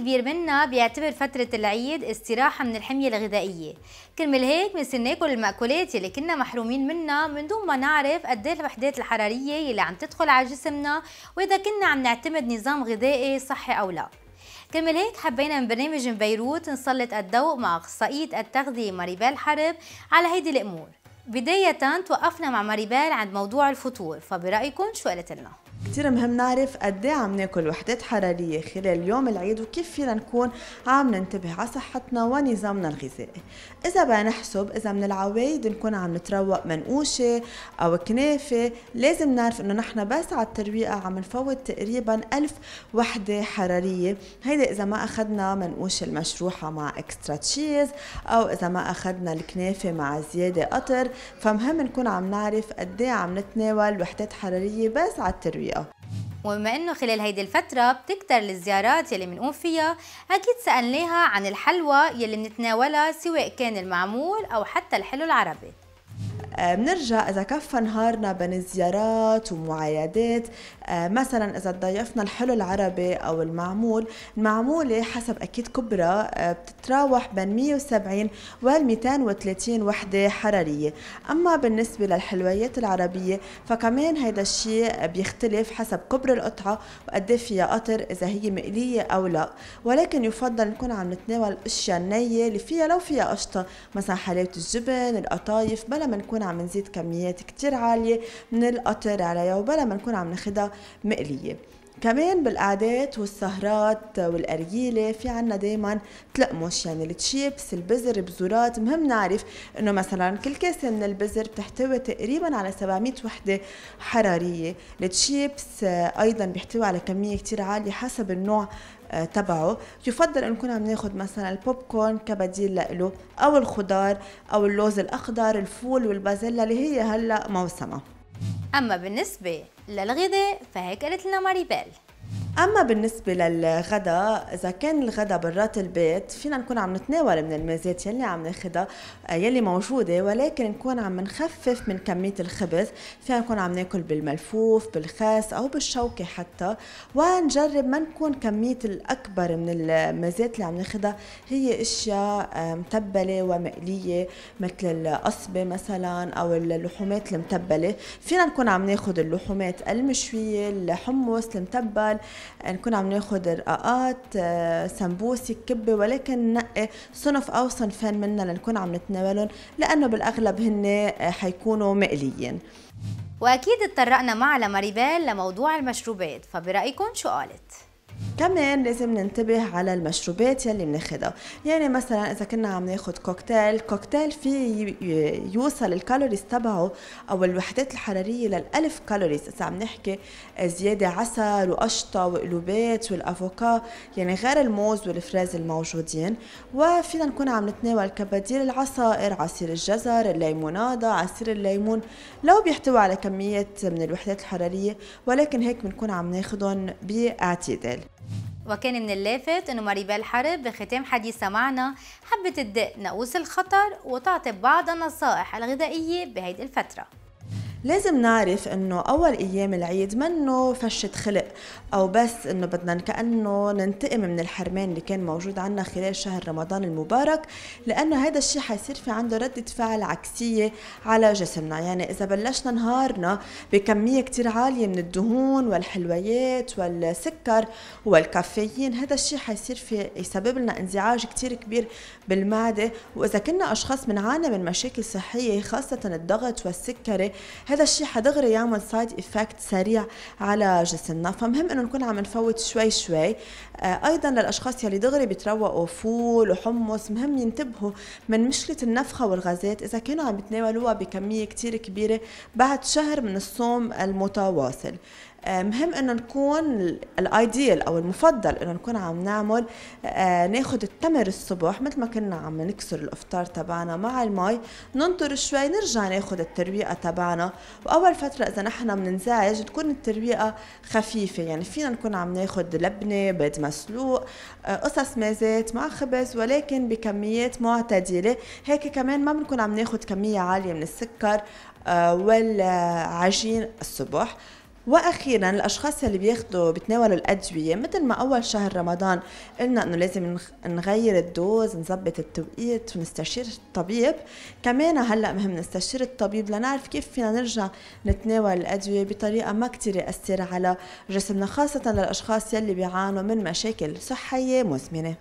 كبير منا بيعتبر فترة العيد استراحة من الحمية الغذائية كرمال هيك بنصير ناكل المأكولات يلي كنا محرومين منها من دون ما نعرف قد ايه الوحدات الحرارية يلي عم تدخل على جسمنا وإذا كنا عم نعتمد نظام غذائي صحي أو لا كرمال هيك حبينا من برنامج من بيروت نسلط الضوء مع أخصائية التغذية ماريبال حرب على هيدي الأمور بداية توقفنا مع ماريبال عند موضوع الفطور فبرأيكم شو قالت لنا؟ كتير مهم نعرف قد إيه عم ناكل وحدات حراريه خلال يوم العيد وكيف فينا نكون عم ننتبه على صحتنا ونظامنا الغذائي اذا بقى نحسب اذا من العوايد نكون عم نتروق منقوشه او كنافه لازم نعرف انه نحن بس على الترويقه عم نفوت تقريبا ألف وحده حراريه هيدا اذا ما اخذنا منقوشه المشروحه مع اكسترا تشيز او اذا ما اخذنا الكنافه مع زياده قطر فمهم نكون عم نعرف قد إيه عم نتناول وحدات حراريه بس على الترويقه وبما انه خلال هيدي الفترة بتكتر الزيارات يلي منقوم فيها اكيد سألناها عن الحلوى يلي منتناولها سواء كان المعمول او حتى الحلو العربي بنرجع آه، اذا كفى نهارنا بين زيارات ومعايدات آه، مثلا اذا ضيفنا الحلو العربي او المعمول المعموله حسب اكيد كبرى آه، بتتراوح بين 170 و 230 وحده حراريه اما بالنسبه للحلويات العربيه فكمان هيدا الشيء بيختلف حسب كبر القطعه وقد إيه فيها قطر اذا هي مقليه او لا ولكن يفضل نكون عم نتناول الاشياء النيه اللي فيها لو فيها قشطه مثلا حلاوه الجبن القطايف بلا ما نكون عم نزيد كميات كتير عالية من القطر عليها وبلا ما نكون عم ناخدها مقلية كمان بالقعدات والسهرات والأرجيلة في عنا دايما تلقمش يعني التشيبس البزر بزورات مهم نعرف انه مثلا كل كاسة من البزر بتحتوي تقريبا على 700 وحدة حرارية التشيبس ايضا بيحتوي على كمية كتير عالية حسب النوع آه، تبعه يفضل ان نكون عم ناخذ مثلا البوب كورن كبديل له او الخضار او اللوز الاخضر الفول والبازيلا اللي هي هلا موسمها أما بالنسبة للغذاء فهي قالت لنا ماريبيل اما بالنسبه للغداء اذا كان الغداء برات البيت فينا نكون عم نتناول من الميزات يلي عم ناخدها آه، يلي موجوده ولكن نكون عم نخفف من كميه الخبز فينا نكون عم ناكل بالملفوف بالخاس او بالشوكه حتى ونجرب ما نكون كميه الاكبر من الميزات اللي عم ناخدها هي اشياء آه، متبله ومقليه مثل القصبه مثلا او اللحومات المتبله فينا نكون عم ناخد اللحومات المشويه الحمص المتبل نكون عم ناخذ رقاقات آه، سمبوسي كبه ولكن نقي آه، صنف او صنفين منا لنكون عم نتناولهم لانه بالاغلب هن آه، حيكونوا مقليين واكيد اتطرقنا مع لماريبال لموضوع المشروبات فبرايكم شو قالت كمان لازم ننتبه على المشروبات يلي بناخدها يعني مثلا اذا كنا عم ناخد كوكتيل كوكتيل فيه يوصل الكالوريز تبعه او الوحدات الحراريه للألف كالوريز اذا عم نحكي زياده عسل وقشطه وقلوبات والافوكا يعني غير الموز والفراز الموجودين وفينا نكون عم نتناول كبديل العصائر عصير الجزر الليموناده عصير الليمون لو بيحتوي على كميه من الوحدات الحراريه ولكن هيك بنكون عم ناخدهم باعتدال وكان من اللافت انه ماريبال حرب بختام حديثها معنا حبت تدق ناقوس الخطر وتعطي بعض النصائح الغذائيه بهيدي الفتره لازم نعرف انه اول ايام العيد منه فشة خلق او بس انه بدنا كانه ننتقم من الحرمان اللي كان موجود عنا خلال شهر رمضان المبارك لانه هذا الشيء حيصير في عنده ردة فعل عكسية على جسمنا يعني اذا بلشنا نهارنا بكمية كتير عالية من الدهون والحلويات والسكر والكافيين هذا الشيء حيصير في يسبب لنا انزعاج كتير كبير بالمعدة واذا كنا اشخاص بنعاني من مشاكل صحية خاصة الضغط والسكري هذا الشيء حدغري يعمل سايد إفكت سريع على جسمنا فمهم انه نكون عم نفوت شوي شوي آه، ايضا للاشخاص يلي دغري بيتروقوا فول وحمص مهم ينتبهوا من مشكله النفخه والغازات اذا كانوا عم يتناولوها بكميه كثير كبيره بعد شهر من الصوم المتواصل آه، مهم انه نكون الايديال او المفضل انه نكون عم نعمل آه، ناخذ التمر الصبح مثل ما كنا عم نكسر الافطار تبعنا مع المي ننطر شوي نرجع ناخذ الترويقه تبعنا واول فتره اذا نحن بننزعج تكون الترويقه خفيفه يعني فينا نكون عم ناخذ لبنه بيض مسلوق آه، قصص مازات مع خبز ولكن بكميات معتدله هيك كمان ما بنكون عم ناخذ كميه عاليه من السكر والعجين الصبح واخيرا الاشخاص اللي بياخذوا بتناولوا الادويه مثل ما اول شهر رمضان قلنا انه لازم نغير الدوز نظبط التوقيت ونستشير الطبيب كمان هلا مهم نستشير الطبيب لنعرف كيف فينا نرجع نتناول الادويه بطريقه ما كتير ياثر على جسمنا خاصه للاشخاص يلي بيعانوا من مشاكل صحيه مزمنه